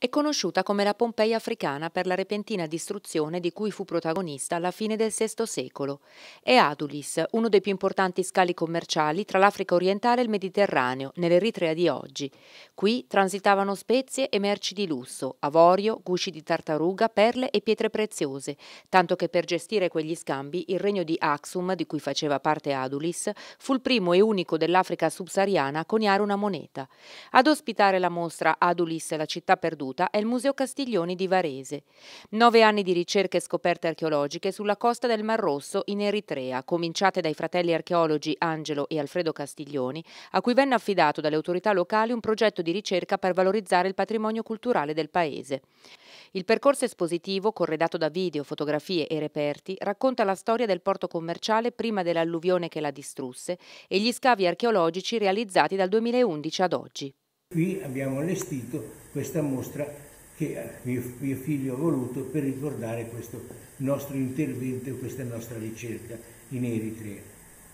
È conosciuta come la Pompei africana per la repentina distruzione di cui fu protagonista alla fine del VI secolo. È Adulis, uno dei più importanti scali commerciali tra l'Africa orientale e il Mediterraneo, nell'Eritrea di oggi. Qui transitavano spezie e merci di lusso, avorio, gusci di tartaruga, perle e pietre preziose, tanto che per gestire quegli scambi il regno di Axum, di cui faceva parte Adulis, fu il primo e unico dell'Africa subsahariana a coniare una moneta. Ad ospitare la mostra Adulis, la città perduta, conosciuta è il Museo Castiglioni di Varese. Nove anni di ricerche e scoperte archeologiche sulla costa del Mar Rosso in Eritrea, cominciate dai fratelli archeologi Angelo e Alfredo Castiglioni, a cui venne affidato dalle autorità locali un progetto di ricerca per valorizzare il patrimonio culturale del paese. Il percorso espositivo, corredato da video, fotografie e reperti, racconta la storia del porto commerciale prima dell'alluvione che la distrusse e gli scavi archeologici realizzati dal 2011 ad oggi. Qui abbiamo allestito questa mostra che mio, mio figlio ha voluto per ricordare questo nostro intervento e questa nostra ricerca in Eritrea.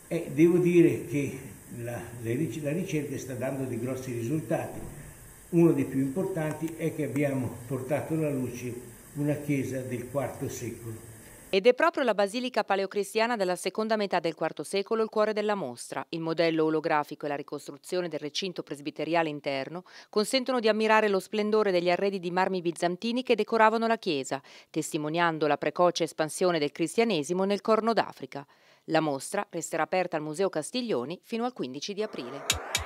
E devo dire che la, la ricerca sta dando dei grossi risultati. Uno dei più importanti è che abbiamo portato alla luce una chiesa del IV secolo ed è proprio la basilica paleocristiana della seconda metà del IV secolo il cuore della mostra. Il modello olografico e la ricostruzione del recinto presbiteriale interno consentono di ammirare lo splendore degli arredi di marmi bizantini che decoravano la chiesa, testimoniando la precoce espansione del cristianesimo nel Corno d'Africa. La mostra resterà aperta al Museo Castiglioni fino al 15 di aprile.